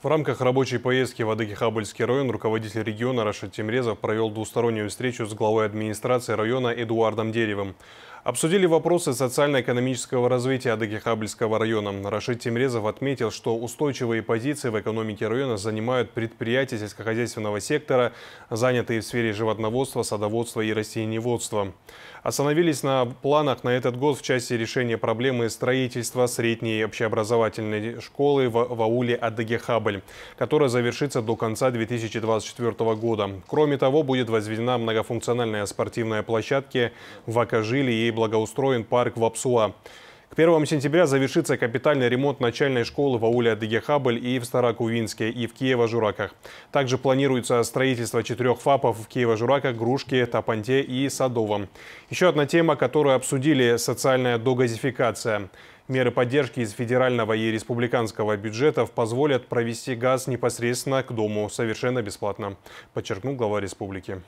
В рамках рабочей поездки в адыги район руководитель региона Рашид Тимрезов провел двустороннюю встречу с главой администрации района Эдуардом Деревым. Обсудили вопросы социально-экономического развития Адыгихабльского района. Рашид Тимрезов отметил, что устойчивые позиции в экономике района занимают предприятия сельскохозяйственного сектора, занятые в сфере животноводства, садоводства и растениеводства. Остановились на планах на этот год в части решения проблемы строительства средней общеобразовательной школы в, ауле Адыгихабль, которая завершится до конца 2024 года. Кроме того, будет возведена многофункциональная спортивная площадка в Акажили и и благоустроен парк в Вапсуа. К 1 сентября завершится капитальный ремонт начальной школы в ауле Адыгехабль и в Старокувинске, и в Киево-Жураках. Также планируется строительство четырех ФАПов в Киево-Жураках, Грушке, Тапанте и Садовом. Еще одна тема, которую обсудили – социальная догазификация. Меры поддержки из федерального и республиканского бюджетов позволят провести газ непосредственно к дому совершенно бесплатно, подчеркнул глава республики.